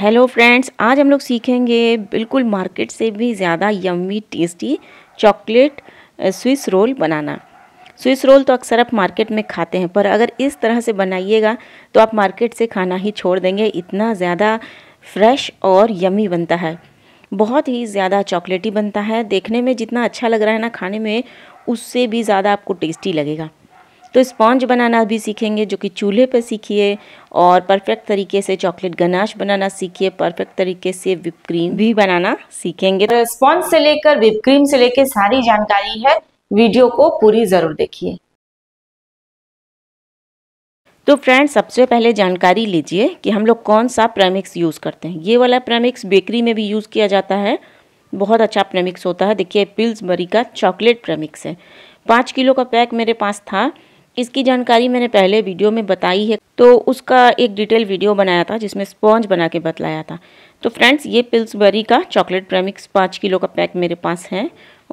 hello friends आज हम लोग सीखेंगे बिल्कुल मार्केट से भी ज़्यादा yummy tasty chocolate Swiss roll बनाना स्विस रोल तो अक्सर आप मार्केट में खाते हैं पर अगर इस तरह से बनाइएगा तो आप मार्केट से खाना ही छोड़ देंगे इतना ज़्यादा फ्रेश और यमी बनता है बहुत ही ज़्यादा चॉकलेटी बनता है देखने में जितना अच्छा लग रहा है ना खाने में उससे भी ज़्यादा आपको टेस्टी लगेगा तो स्पॉन्ज बनाना भी सीखेंगे जो कि चूल्हे पर सीखिए और परफेक्ट तरीके से चॉकलेट गनाश बनाना सीखिए परफेक्ट तरीके से विप क्रीम भी बनाना सीखेंगे तो स्पॉन्ज से लेकर विप क्रीम से लेकर सारी जानकारी है वीडियो को पूरी ज़रूर देखिए तो फ्रेंड्स सबसे पहले जानकारी लीजिए कि हम लोग कौन सा प्रेमिक्स यूज़ करते हैं ये वाला प्रेमिक्स बेकरी में भी यूज़ किया जाता है बहुत अच्छा प्रेमिक्स होता है देखिए पिल्स मरी का चॉकलेट प्रेमिक्स है पाँच किलो का पैक मेरे पास था इसकी जानकारी मैंने पहले वीडियो में बताई है तो उसका एक डिटेल वीडियो बनाया था जिसमें स्पॉन्ज बना के बतलाया था तो फ्रेंड्स ये पिल्सबरी का चॉकलेट प्रेमिक्स पाँच किलो का पैक मेरे पास है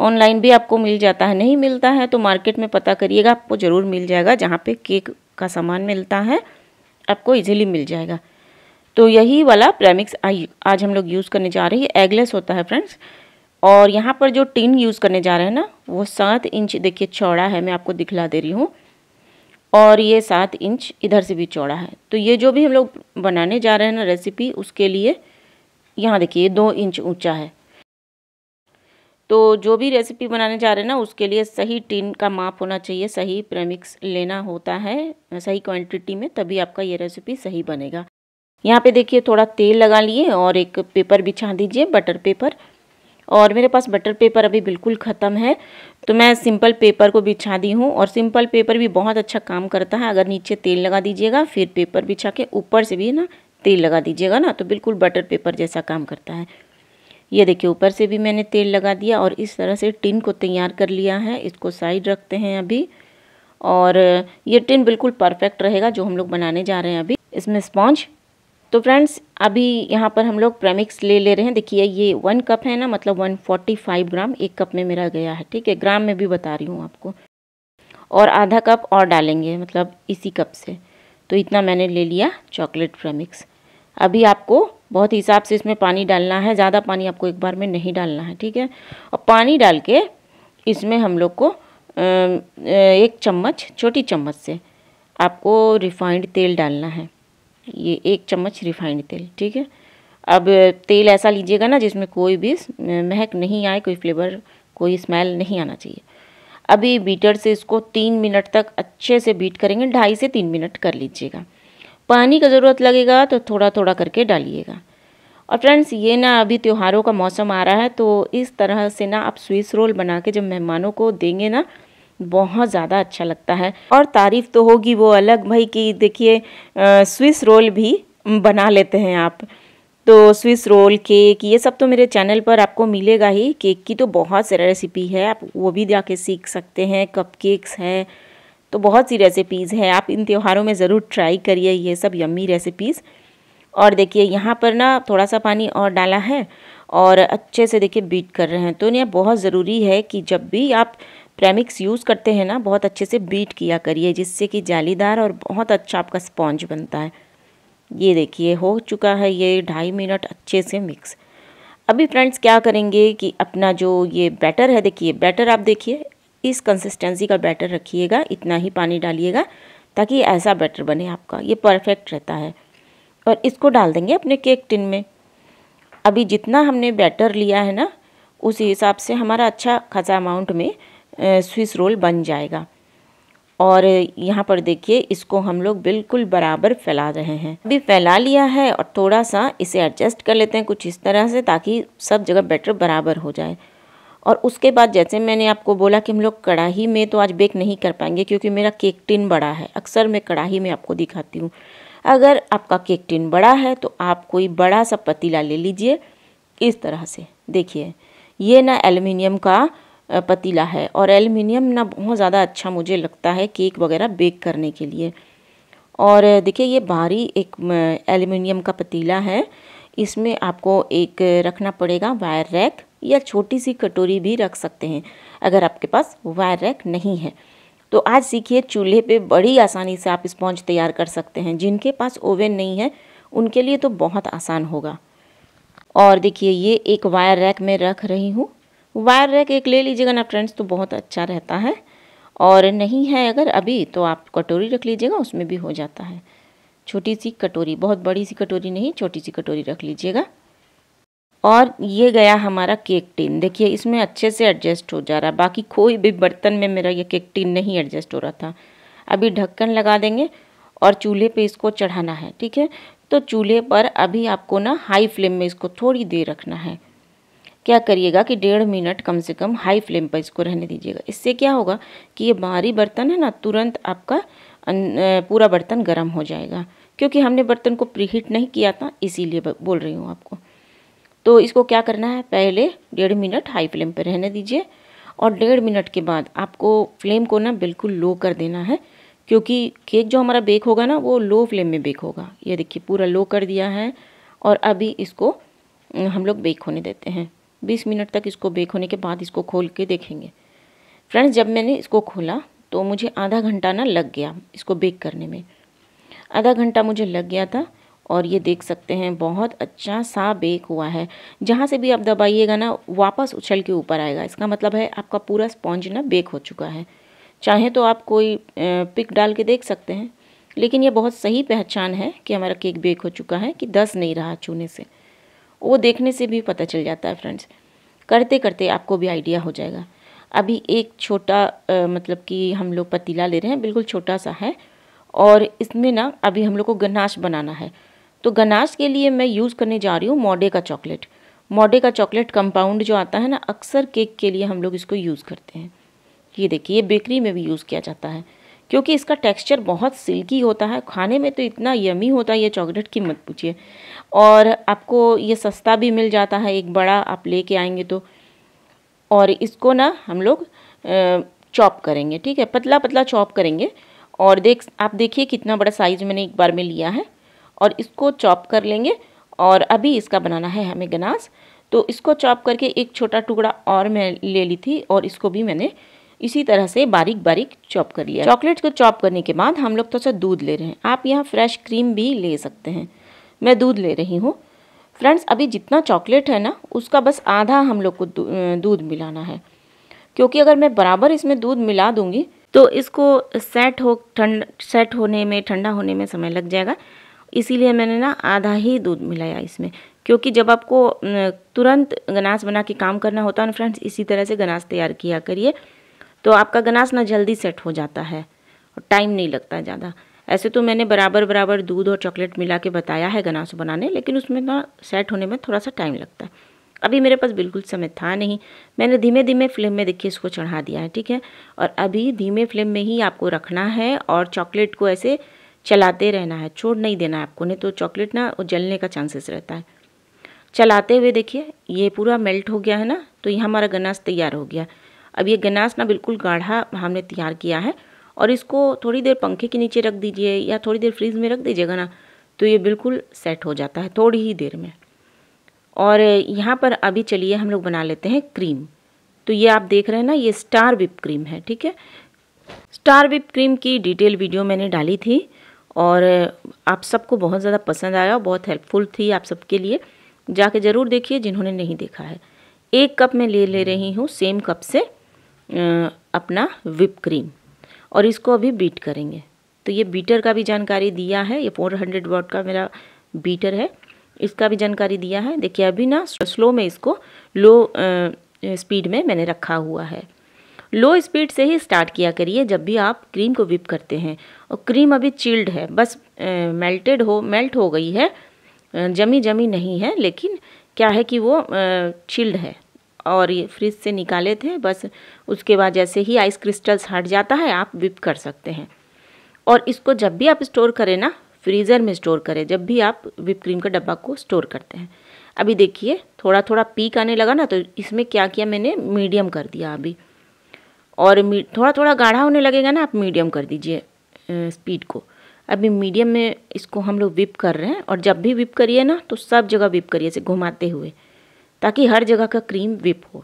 ऑनलाइन भी आपको मिल जाता है नहीं मिलता है तो मार्केट में पता करिएगा आपको ज़रूर मिल जाएगा जहाँ पे केक का सामान मिलता है आपको इजीली मिल जाएगा तो यही वाला प्रेमिक्स आज हम लोग यूज़ करने जा रहे हैं एगलेस होता है फ्रेंड्स और यहाँ पर जो टिन यूज़ करने जा रहे हैं ना वो सात इंच देखिए चौड़ा है मैं आपको दिखला दे रही हूँ और ये सात इंच इधर से भी चौड़ा है तो ये जो भी हम लोग बनाने जा रहे हैं ना रेसिपी उसके लिए यहाँ देखिए दो इंच ऊंचा है तो जो भी रेसिपी बनाने जा रहे हैं ना उसके लिए सही टिन का माप होना चाहिए सही प्रेमिक्स लेना होता है सही क्वांटिटी में तभी आपका ये रेसिपी सही बनेगा यहाँ पे देखिए थोड़ा तेल लगा लिए और एक पेपर बिछा दीजिए बटर पेपर और मेरे पास बटर पेपर अभी बिल्कुल ख़त्म है तो मैं सिंपल पेपर को बिछा दी हूँ और सिंपल पेपर भी बहुत अच्छा काम करता है अगर नीचे तेल लगा दीजिएगा फिर पेपर बिछा के ऊपर से भी ना तेल लगा दीजिएगा ना तो बिल्कुल बटर पेपर जैसा काम करता है ये देखिए ऊपर से भी मैंने तेल लगा दिया और इस तरह से टिन को तैयार कर लिया है इसको साइड रखते हैं अभी और ये टिन बिल्कुल परफेक्ट रहेगा जो हम लोग बनाने जा रहे हैं अभी इसमें स्पॉन्ज तो फ्रेंड्स अभी यहाँ पर हम लोग प्रेमिक्स ले ले रहे हैं देखिए ये वन कप है ना मतलब 145 ग्राम एक कप में मेरा गया है ठीक है ग्राम में भी बता रही हूँ आपको और आधा कप और डालेंगे मतलब इसी कप से तो इतना मैंने ले लिया चॉकलेट प्रेमिक्स अभी आपको बहुत हिसाब से इसमें पानी डालना है ज़्यादा पानी आपको एक बार में नहीं डालना है ठीक है और पानी डाल के इसमें हम लोग को एक चम्मच छोटी चम्मच से आपको रिफाइंड तेल डालना है ये एक चम्मच रिफाइंड तेल ठीक है अब तेल ऐसा लीजिएगा ना जिसमें कोई भी महक नहीं आए कोई फ्लेवर कोई स्मेल नहीं आना चाहिए अभी बीटर से इसको तीन मिनट तक अच्छे से बीट करेंगे ढाई से तीन मिनट कर लीजिएगा पानी का ज़रूरत लगेगा तो थोड़ा थोड़ा करके डालिएगा और फ्रेंड्स ये ना अभी त्योहारों का मौसम आ रहा है तो इस तरह से ना आप स्विस रोल बना के जब मेहमानों को देंगे ना बहुत ज़्यादा अच्छा लगता है और तारीफ़ तो होगी वो अलग भाई कि देखिए स्विस रोल भी बना लेते हैं आप तो स्विस रोल केक ये सब तो मेरे चैनल पर आपको मिलेगा ही केक की तो बहुत सी रेसिपी है आप वो भी जाके सीख सकते हैं कप केक्स है तो बहुत सी रेसिपीज़ हैं आप इन त्योहारों में ज़रूर ट्राई करिए ये सब यम्मी रेसिपीज़ और देखिए यहाँ पर ना थोड़ा सा पानी और डाला है और अच्छे से देखिए बीट कर रहे हैं तो यह बहुत ज़रूरी है कि जब भी आप प्रेमिक्स यूज़ करते हैं ना बहुत अच्छे से बीट किया करिए जिससे कि जालीदार और बहुत अच्छा आपका स्पॉन्ज बनता है ये देखिए हो चुका है ये ढाई मिनट अच्छे से मिक्स अभी फ्रेंड्स क्या करेंगे कि अपना जो ये बैटर है देखिए बैटर आप देखिए इस कंसिस्टेंसी का बैटर रखिएगा इतना ही पानी डालिएगा ताकि ऐसा बैटर बने आपका ये परफेक्ट रहता है और इसको डाल देंगे अपने केक टिन में अभी जितना हमने बैटर लिया है ना उसी हिसाब से हमारा अच्छा खासा अमाउंट में स्विस रोल बन जाएगा और यहाँ पर देखिए इसको हम लोग बिल्कुल बराबर फैला रहे हैं अभी फैला लिया है और थोड़ा सा इसे एडजस्ट कर लेते हैं कुछ इस तरह से ताकि सब जगह बैटर बराबर हो जाए और उसके बाद जैसे मैंने आपको बोला कि हम लोग कढ़ाई में तो आज बेक नहीं कर पाएंगे क्योंकि मेरा केक टिन बड़ा है अक्सर मैं कढ़ाई में आपको दिखाती हूँ अगर आपका केक टिन बड़ा है तो आप कोई बड़ा सा पतीला ले लीजिए इस तरह से देखिए ये ना एल्युमिनियम का पतीला है और एल्युमिनियम ना बहुत ज़्यादा अच्छा मुझे लगता है केक वगैरह बेक करने के लिए और देखिए ये भारी एक एल्युमिनियम का पतीला है इसमें आपको एक रखना पड़ेगा वायर रैक या छोटी सी कटोरी भी रख सकते हैं अगर आपके पास वायर रैक नहीं है तो आज सीखिए चूल्हे पे बड़ी आसानी से आप स्पॉन्ज तैयार कर सकते हैं जिनके पास ओवन नहीं है उनके लिए तो बहुत आसान होगा और देखिए ये एक वायर रैक में रख रही हूँ वायर रैक एक ले लीजिएगा ना फ्रेंड्स तो बहुत अच्छा रहता है और नहीं है अगर अभी तो आप कटोरी रख लीजिएगा उसमें भी हो जाता है छोटी सी कटोरी बहुत बड़ी सी कटोरी नहीं छोटी सी कटोरी रख लीजिएगा और ये गया हमारा केक टिन देखिए इसमें अच्छे से एडजस्ट हो जा रहा है बाकी कोई भी बर्तन में मेरा ये केक टिन नहीं एडजस्ट हो रहा था अभी ढक्कन लगा देंगे और चूल्हे पे इसको चढ़ाना है ठीक है तो चूल्हे पर अभी आपको ना हाई फ्लेम में इसको थोड़ी देर रखना है क्या करिएगा कि डेढ़ मिनट कम से कम हाई फ्लेम पर इसको रहने दीजिएगा इससे क्या होगा कि ये बाहरी बर्तन है ना तुरंत आपका पूरा बर्तन गर्म हो जाएगा क्योंकि हमने बर्तन को प्रीहीट नहीं किया था इसीलिए बोल रही हूँ आपको तो इसको क्या करना है पहले डेढ़ मिनट हाई फ्लेम पर रहने दीजिए और डेढ़ मिनट के बाद आपको फ्लेम को ना बिल्कुल लो कर देना है क्योंकि केक जो हमारा बेक होगा ना वो लो फ्लेम में बेक होगा ये देखिए पूरा लो कर दिया है और अभी इसको हम लोग बेक होने देते हैं बीस मिनट तक इसको बेक होने के बाद इसको खोल के देखेंगे फ्रेंड्स जब मैंने इसको खोला तो मुझे आधा घंटा ना लग गया इसको बेक करने में आधा घंटा मुझे लग गया था और ये देख सकते हैं बहुत अच्छा सा बेक हुआ है जहाँ से भी आप दबाइएगा ना वापस उछल के ऊपर आएगा इसका मतलब है आपका पूरा स्पॉन्ज ना बेक हो चुका है चाहे तो आप कोई पिक डाल के देख सकते हैं लेकिन ये बहुत सही पहचान है कि हमारा केक बेक हो चुका है कि दस नहीं रहा चूने से वो देखने से भी पता चल जाता है फ्रेंड्स करते करते आपको भी आइडिया हो जाएगा अभी एक छोटा आ, मतलब कि हम लोग पतीला ले रहे हैं बिल्कुल छोटा सा है और इसमें ना अभी हम लोग को गनाश बनाना है तो गनाश के लिए मैं यूज़ करने जा रही हूँ मोडे का चॉकलेट मोडे का चॉकलेट कंपाउंड जो आता है ना अक्सर केक के लिए हम लोग इसको यूज़ करते हैं ये देखिए ये बेकरी में भी यूज़ किया जाता है क्योंकि इसका टेक्सचर बहुत सिल्की होता है खाने में तो इतना यमी होता है ये चॉकलेट की मत पूछिए और आपको ये सस्ता भी मिल जाता है एक बड़ा आप लेके आएंगे तो और इसको ना हम लोग चॉप करेंगे ठीक है पतला पतला चॉप करेंगे और देख आप देखिए कितना बड़ा साइज़ मैंने एक बार में लिया है और इसको चॉप कर लेंगे और अभी इसका बनाना है हमें गनास तो इसको चॉप करके एक छोटा टुकड़ा और मैं ले ली थी और इसको भी मैंने इसी तरह से बारीक बारीक चॉप कर लिया चॉकलेट को चॉप करने के बाद हम लोग थोड़ा सा दूध ले रहे हैं आप यहाँ फ्रेश क्रीम भी ले सकते हैं मैं दूध ले रही हूँ फ्रेंड्स अभी जितना चॉकलेट है ना उसका बस आधा हम लोग को दूध मिलाना है क्योंकि अगर मैं बराबर इसमें दूध मिला दूंगी तो इसको सेट हो ठंड सेट होने में ठंडा होने में समय लग जाएगा इसीलिए मैंने ना आधा ही दूध मिलाया इसमें क्योंकि जब आपको तुरंत गनास बना के काम करना होता है ना फ्रेंड्स इसी तरह से गनास तैयार किया करिए तो आपका गनास ना जल्दी सेट हो जाता है और टाइम नहीं लगता ज़्यादा ऐसे तो मैंने बराबर बराबर दूध और चॉकलेट मिला के बताया है गनास बनाने लेकिन उसमें ना सेट होने में थोड़ा सा टाइम लगता है अभी मेरे पास बिल्कुल समय था नहीं मैंने धीमे धीमे फ्लेम में देखिए इसको चढ़ा दिया है ठीक है और अभी धीमे फ्लेम में ही आपको रखना है और चॉकलेट को ऐसे चलाते रहना है छोड़ नहीं देना है आपको नहीं तो चॉकलेट ना जलने का चांसेस रहता है चलाते हुए देखिए ये पूरा मेल्ट हो गया है ना तो ये हमारा गनास तैयार हो गया अब ये गनास ना बिल्कुल गाढ़ा हमने तैयार किया है और इसको थोड़ी देर पंखे के नीचे रख दीजिए या थोड़ी देर फ्रीज में रख दीजिएगा ना तो ये बिल्कुल सेट हो जाता है थोड़ी ही देर में और यहाँ पर अभी चलिए हम लोग बना लेते हैं क्रीम तो ये आप देख रहे हैं ना ये स्टार विप क्रीम है ठीक है स्टार विप क्रीम की डिटेल वीडियो मैंने डाली थी और आप सबको बहुत ज़्यादा पसंद आया बहुत हेल्पफुल थी आप सबके लिए जाके ज़रूर देखिए जिन्होंने नहीं देखा है एक कप मैं ले ले रही हूँ सेम कप से अपना विप क्रीम और इसको अभी बीट करेंगे तो ये बीटर का भी जानकारी दिया है ये फोर हंड्रेड वॉट का मेरा बीटर है इसका भी जानकारी दिया है देखिए अभी ना स्लो में इसको लो स्पीड में मैंने रखा हुआ है लो स्पीड से ही स्टार्ट किया करिए जब भी आप क्रीम को विप करते हैं और क्रीम अभी चिल्ड है बस मेल्टेड हो मेल्ट हो गई है जमी जमी नहीं है लेकिन क्या है कि वो चिल्ड है और ये फ्रिज से निकाले थे बस उसके बाद जैसे ही आइस क्रिस्टल्स हट जाता है आप विप कर सकते हैं और इसको जब भी आप स्टोर करें ना फ्रीज़र में स्टोर करें जब भी आप विप क्रीम का डब्बा को स्टोर करते हैं अभी देखिए थोड़ा थोड़ा पीक आने लगा ना तो इसमें क्या किया मैंने मीडियम कर दिया अभी और थोड़ा थोड़ा गाढ़ा होने लगेगा ना आप मीडियम कर दीजिए स्पीड को अभी मीडियम में इसको हम लोग विप कर रहे हैं और जब भी विप करिए ना तो सब जगह विप करिए इसे घुमाते हुए ताकि हर जगह का क्रीम विप हो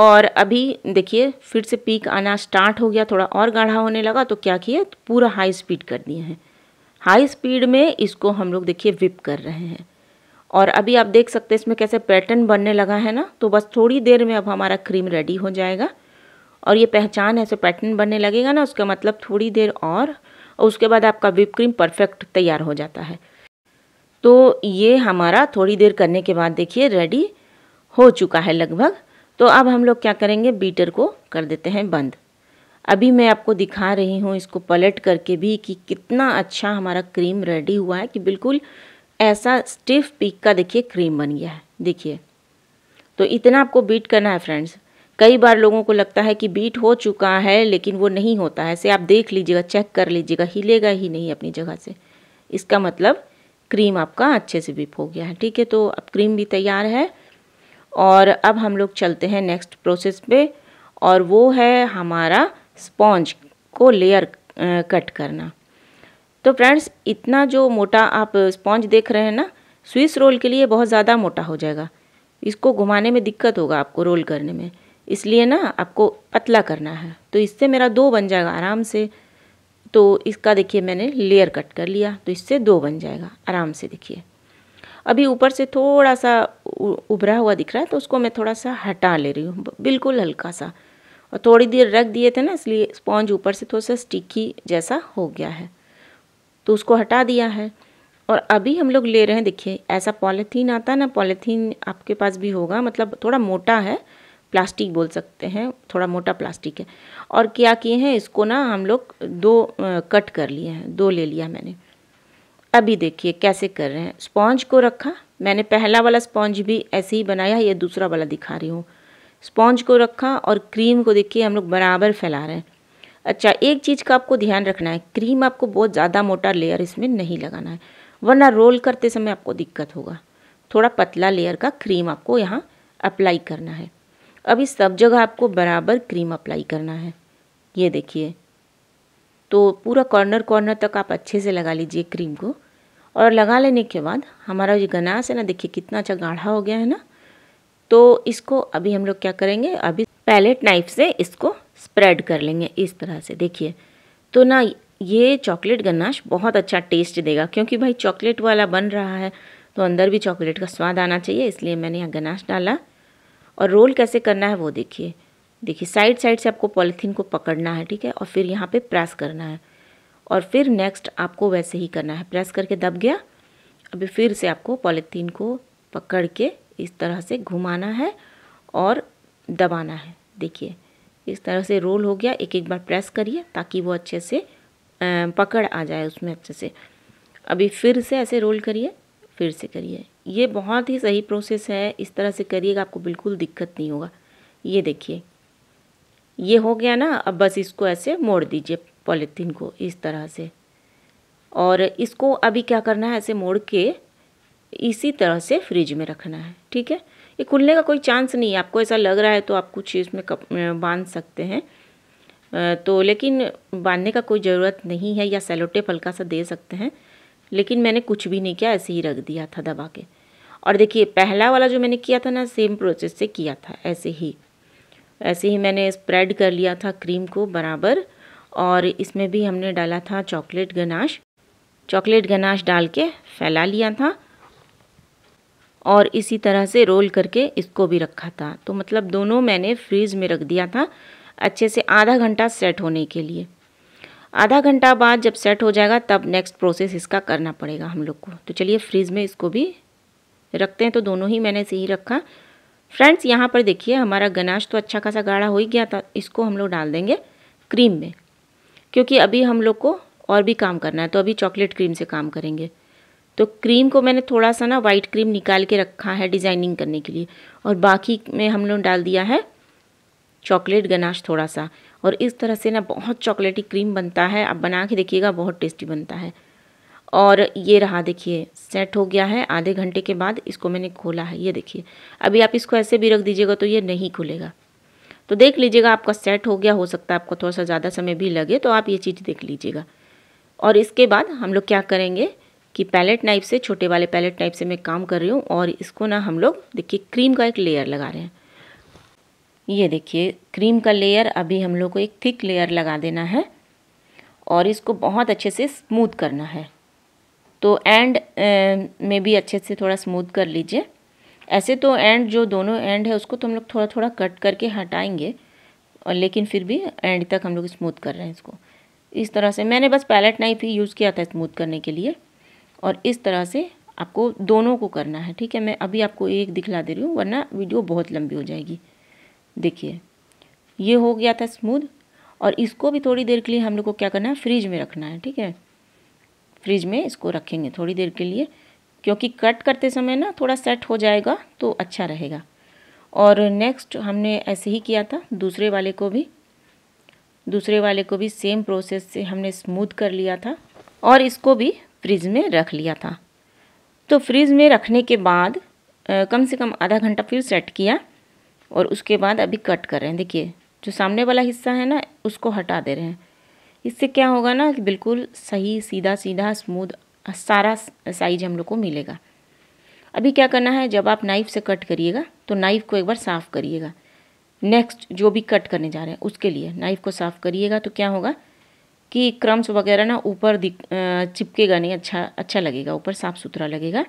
और अभी देखिए फिर से पीक आना स्टार्ट हो गया थोड़ा और गाढ़ा होने लगा तो क्या किया तो पूरा हाई स्पीड कर दिए हैं हाई स्पीड में इसको हम लोग देखिए विप कर रहे हैं और अभी आप देख सकते हैं इसमें कैसे पैटर्न बनने लगा है ना तो बस थोड़ी देर में अब हमारा क्रीम रेडी हो जाएगा और ये पहचान ऐसे पैटर्न बनने लगेगा ना उसका मतलब थोड़ी देर और, और उसके बाद आपका विप क्रीम परफेक्ट तैयार हो जाता है तो ये हमारा थोड़ी देर करने के बाद देखिए रेडी हो चुका है लगभग तो अब हम लोग क्या करेंगे बीटर को कर देते हैं बंद अभी मैं आपको दिखा रही हूँ इसको पलट करके भी कि कितना अच्छा हमारा क्रीम रेडी हुआ है कि बिल्कुल ऐसा स्टिफ पीक का देखिए क्रीम बन गया है देखिए तो इतना आपको बीट करना है फ्रेंड्स कई बार लोगों को लगता है कि बीट हो चुका है लेकिन वो नहीं होता है ऐसे आप देख लीजिएगा चेक कर लीजिएगा हिलेगा ही नहीं अपनी जगह से इसका मतलब क्रीम आपका अच्छे से बिप हो गया है ठीक है तो अब क्रीम भी तैयार है और अब हम लोग चलते हैं नेक्स्ट प्रोसेस पे और वो है हमारा स्पॉन्ज को लेयर कट करना तो फ्रेंड्स इतना जो मोटा आप स्पॉन्ज देख रहे हैं ना स्विस रोल के लिए बहुत ज़्यादा मोटा हो जाएगा इसको घुमाने में दिक्कत होगा आपको रोल करने में इसलिए ना आपको पतला करना है तो इससे मेरा दो बन जाएगा आराम से तो इसका देखिए मैंने लेयर कट कर लिया तो इससे दो बन जाएगा आराम से देखिए अभी ऊपर से थोड़ा सा उभरा हुआ दिख रहा है तो उसको मैं थोड़ा सा हटा ले रही हूँ बिल्कुल हल्का सा और थोड़ी देर रख दिए थे ना इसलिए स्पॉन्ज ऊपर से थोड़ा सा स्टिकी जैसा हो गया है तो उसको हटा दिया है और अभी हम लोग ले रहे हैं देखिए ऐसा पॉलीथीन आता है ना पॉलीथीन आपके पास भी होगा मतलब थोड़ा मोटा है प्लास्टिक बोल सकते हैं थोड़ा मोटा प्लास्टिक है और क्या किए हैं इसको ना हम लोग दो कट कर लिए हैं दो ले लिया मैंने अभी देखिए कैसे कर रहे हैं स्पॉन्ज को रखा मैंने पहला वाला स्पॉन्ज भी ऐसे ही बनाया ये दूसरा वाला दिखा रही हूँ स्पॉन्ज को रखा और क्रीम को देखिए हम लोग बराबर फैला रहे हैं अच्छा एक चीज़ का आपको ध्यान रखना है क्रीम आपको बहुत ज़्यादा मोटा लेयर इसमें नहीं लगाना है वरना रोल करते समय आपको दिक्कत होगा थोड़ा पतला लेयर का क्रीम आपको यहाँ अप्लाई करना है अब इस सब जगह आपको बराबर क्रीम अप्लाई करना है ये देखिए तो पूरा कॉर्नर कॉर्नर तक आप अच्छे से लगा लीजिए क्रीम को और लगा लेने के बाद हमारा जो गनास है ना देखिए कितना अच्छा गाढ़ा हो गया है ना तो इसको अभी हम लोग क्या करेंगे अभी पैलेट नाइफ से इसको स्प्रेड कर लेंगे इस तरह से देखिए तो ना ये चॉकलेट गनाश बहुत अच्छा टेस्ट देगा क्योंकि भाई चॉकलेट वाला बन रहा है तो अंदर भी चॉकलेट का स्वाद आना चाहिए इसलिए मैंने यहाँ गनाश डाला और रोल कैसे करना है वो देखिए देखिए साइड साइड से आपको पॉलीथीन को पकड़ना है ठीक है और फिर यहाँ पे प्रेस करना है और फिर नेक्स्ट आपको वैसे ही करना है प्रेस करके दब गया अभी फिर से आपको पॉलीथीन को पकड़ के इस तरह से घुमाना है और दबाना है देखिए इस तरह से रोल हो गया एक एक बार प्रेस करिए ताकि वो अच्छे से पकड़ आ जाए उसमें अच्छे से अभी फिर से ऐसे रोल करिए फिर से करिए ये बहुत ही सही प्रोसेस है इस तरह से करिएगा आपको बिल्कुल दिक्कत नहीं होगा ये देखिए ये हो गया ना अब बस इसको ऐसे मोड़ दीजिए पॉलीथीन को इस तरह से और इसको अभी क्या करना है ऐसे मोड़ के इसी तरह से फ्रिज में रखना है ठीक है ये खुलने का कोई चांस नहीं है आपको ऐसा लग रहा है तो आप कुछ इसमें बांध सकते हैं तो लेकिन बांधने का कोई ज़रूरत नहीं है या सेलोटेप हल्का सा दे सकते हैं लेकिन मैंने कुछ भी नहीं किया ऐसे ही रख दिया था दबा के और देखिए पहला वाला जो मैंने किया था ना सेम प्रोसेस से किया था ऐसे ही ऐसे ही मैंने स्प्रेड कर लिया था क्रीम को बराबर और इसमें भी हमने डाला था चॉकलेट गनाश चॉकलेट गनाश डाल के फैला लिया था और इसी तरह से रोल करके इसको भी रखा था तो मतलब दोनों मैंने फ्रीज़ में रख दिया था अच्छे से आधा घंटा सेट होने के लिए आधा घंटा बाद जब सेट हो जाएगा तब नेक्स्ट प्रोसेस इसका करना पड़ेगा हम लोग को तो चलिए फ्रीज़ में इसको भी रखते हैं तो दोनों ही मैंने सही रखा फ्रेंड्स यहाँ पर देखिए हमारा गनाश तो अच्छा खासा गाढ़ा हो ही गया था इसको हम लोग डाल देंगे क्रीम में क्योंकि अभी हम लोग को और भी काम करना है तो अभी चॉकलेट क्रीम से काम करेंगे तो क्रीम को मैंने थोड़ा सा ना वाइट क्रीम निकाल के रखा है डिज़ाइनिंग करने के लिए और बाकी में हम लोग डाल दिया है चॉकलेट गनाश थोड़ा सा और इस तरह से ना बहुत चॉकलेटी क्रीम बनता है आप बना के देखिएगा बहुत टेस्टी बनता है और ये रहा देखिए सेट हो गया है आधे घंटे के बाद इसको मैंने खोला है ये देखिए अभी आप इसको ऐसे भी रख दीजिएगा तो ये नहीं खुलेगा तो देख लीजिएगा आपका सेट हो गया हो सकता है आपको थोड़ा सा ज़्यादा समय भी लगे तो आप ये चीज़ देख लीजिएगा और इसके बाद हम लोग क्या करेंगे कि पैलेट नाइफ से छोटे वाले पैलेट नाइफ से मैं काम कर रही हूँ और इसको ना हम लोग देखिए क्रीम का एक लेयर लगा रहे हैं ये देखिए क्रीम का लेयर अभी हम लोग को एक थिक लेयर लगा देना है और इसको बहुत अच्छे से स्मूथ करना है तो एंड में भी अच्छे से थोड़ा स्मूथ कर लीजिए ऐसे तो एंड जो दोनों एंड है उसको तो हम लोग थोड़ा थोड़ा कट करके हटाएंगे और लेकिन फिर भी एंड तक हम लोग स्मूथ कर रहे हैं इसको इस तरह से मैंने बस पैलेट नाइफ ही यूज़ किया था स्मूथ करने के लिए और इस तरह से आपको दोनों को करना है ठीक है मैं अभी आपको एक दिखला दे रही हूँ वरना वीडियो बहुत लंबी हो जाएगी देखिए ये हो गया था स्मूद और इसको भी थोड़ी देर के लिए हम लोग को क्या करना है फ्रिज में रखना है ठीक है फ्रिज में इसको रखेंगे थोड़ी देर के लिए क्योंकि कट करते समय ना थोड़ा सेट हो जाएगा तो अच्छा रहेगा और नेक्स्ट हमने ऐसे ही किया था दूसरे वाले को भी दूसरे वाले को भी सेम प्रोसेस से हमने स्मूथ कर लिया था और इसको भी फ्रिज में रख लिया था तो फ्रिज में रखने के बाद कम से कम आधा घंटा फिर सेट किया और उसके बाद अभी कट कर रहे हैं देखिए जो सामने वाला हिस्सा है ना उसको हटा दे रहे हैं इससे क्या होगा ना कि बिल्कुल सही सीधा सीधा स्मूद सारा साइज हम लोग को मिलेगा अभी क्या करना है जब आप नाइफ़ से कट करिएगा तो नाइफ़ को एक बार साफ़ करिएगा नेक्स्ट जो भी कट करने जा रहे हैं उसके लिए नाइफ़ को साफ़ करिएगा तो क्या होगा कि क्रम्स वगैरह ना ऊपर चिपकेगा नहीं अच्छा अच्छा लगेगा ऊपर साफ़ सुथरा लगेगा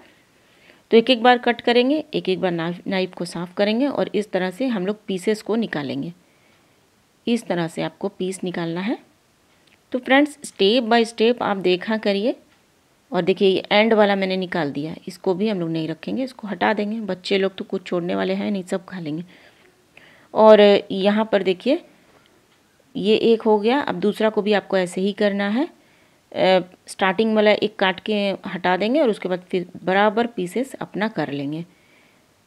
तो एक एक बार कट करेंगे एक एक बार नाइफ नाइफ को साफ़ करेंगे और इस तरह से हम लोग पीसेस को निकालेंगे इस तरह से आपको पीस निकालना है तो फ्रेंड्स स्टेप बाय स्टेप आप देखा करिए और देखिए ये एंड वाला मैंने निकाल दिया इसको भी हम लोग नहीं रखेंगे इसको हटा देंगे बच्चे लोग तो कुछ छोड़ने वाले हैं नहीं सब खा लेंगे और यहाँ पर देखिए ये एक हो गया अब दूसरा को भी आपको ऐसे ही करना है स्टार्टिंग वाला एक काट के हटा देंगे और उसके बाद फिर बराबर पीसेस अपना कर लेंगे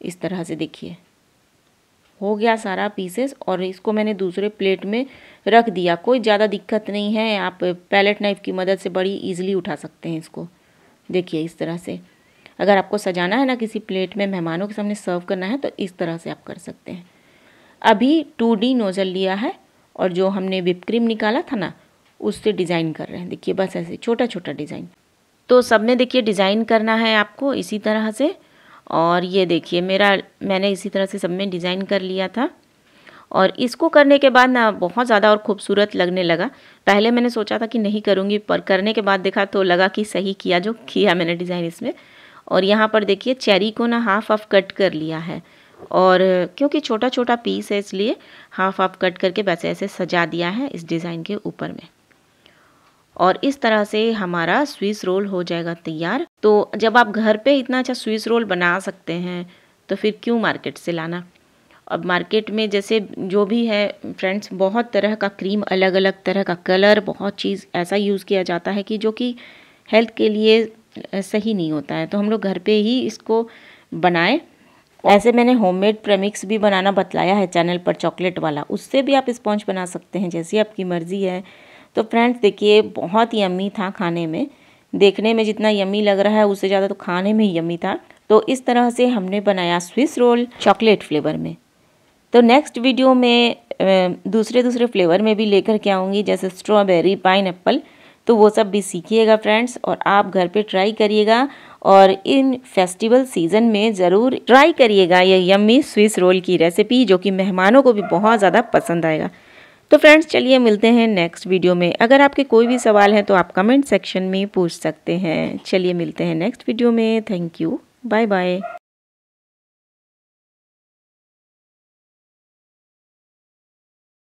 इस तरह से देखिए हो गया सारा पीसेस और इसको मैंने दूसरे प्लेट में रख दिया कोई ज़्यादा दिक्कत नहीं है आप पैलेट नाइफ़ की मदद से बड़ी ईजिली उठा सकते हैं इसको देखिए इस तरह से अगर आपको सजाना है ना किसी प्लेट में मेहमानों के सामने सर्व करना है तो इस तरह से आप कर सकते हैं अभी टू डी नोज़ल लिया है और जो हमने विप क्रीम निकाला था ना उससे डिज़ाइन कर रहे हैं देखिए बस ऐसे छोटा छोटा डिज़ाइन तो सब में देखिए डिज़ाइन करना है आपको इसी तरह से और ये देखिए मेरा मैंने इसी तरह से सब में डिज़ाइन कर लिया था और इसको करने के बाद ना बहुत ज़्यादा और खूबसूरत लगने लगा पहले मैंने सोचा था कि नहीं करूँगी पर करने के बाद देखा तो लगा कि सही किया जो किया मैंने डिज़ाइन इसमें और यहाँ पर देखिए चेरी को ना हाफ हाफ कट कर लिया है और क्योंकि छोटा छोटा पीस है इसलिए हाफ हाफ कट करके वैसे ऐसे सजा दिया है इस डिज़ाइन के ऊपर में और इस तरह से हमारा स्विस रोल हो जाएगा तैयार तो जब आप घर पे इतना अच्छा स्विस रोल बना सकते हैं तो फिर क्यों मार्केट से लाना अब मार्केट में जैसे जो भी है फ्रेंड्स बहुत तरह का क्रीम अलग अलग तरह का कलर बहुत चीज़ ऐसा यूज़ किया जाता है कि जो कि हेल्थ के लिए सही नहीं होता है तो हम लोग घर पे ही इसको बनाएं ऐसे मैंने होममेड प्रेमिक्स भी बनाना बतलाया है चैनल पर चॉकलेट वाला उससे भी आप स्पॉन्ज बना सकते हैं जैसी आपकी मर्ज़ी है तो फ्रेंड्स देखिए बहुत ही यम्मी था खाने में देखने में जितना यम्मी लग रहा है उससे ज़्यादा तो खाने में ही यम्मी था तो इस तरह से हमने बनाया स्विस रोल चॉकलेट फ्लेवर में तो नेक्स्ट वीडियो में दूसरे दूसरे फ्लेवर में भी लेकर के आऊँगी जैसे स्ट्रॉबेरी पाइन तो वो सब भी सीखिएगा फ्रेंड्स और आप घर पे ट्राई करिएगा और इन फेस्टिवल सीज़न में ज़रूर ट्राई करिएगा ये यम्मी स्विस रोल की रेसिपी जो कि मेहमानों को भी बहुत ज़्यादा पसंद आएगा तो फ्रेंड्स चलिए मिलते हैं नेक्स्ट वीडियो में अगर आपके कोई भी सवाल हैं तो आप कमेंट सेक्शन में पूछ सकते हैं चलिए मिलते हैं नेक्स्ट वीडियो में थैंक यू बाय बाय